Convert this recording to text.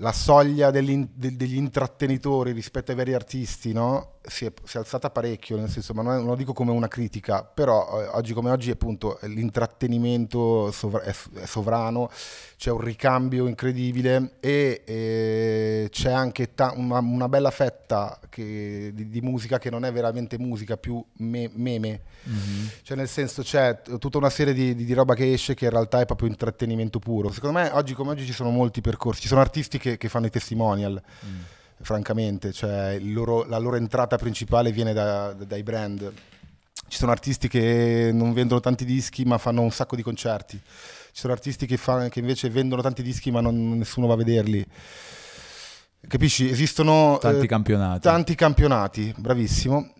la soglia degli, degli, intrattenitori rispetto ai veri artisti no? si, è, si, è, alzata parecchio, nel senso, ma non, lo dico come una critica, però eh, oggi come oggi appunto l'intrattenimento sovra è, sovrano, c'è un ricambio incredibile e, e c'è anche ta- una, una, bella fetta che, di, di, musica che non è veramente musica, più me- meme. Mm-hmm. Cioè nel senso c'è t- tutta una serie di, di, di, roba che esce che in realtà è proprio intrattenimento puro. Secondo me oggi come oggi ci sono molti percorsi, ci sono artisti che, che fanno i testimonial. Mm. Francamente, cioè loro, la loro entrata principale viene da, da, dai brand ci sono artisti che non vendono tanti dischi ma fanno un sacco di concerti, ci sono artisti che, fa, che invece vendono tanti dischi ma non, nessuno va a vederli. Capisci? Esistono tanti eh, Tanti campionati, bravissimo.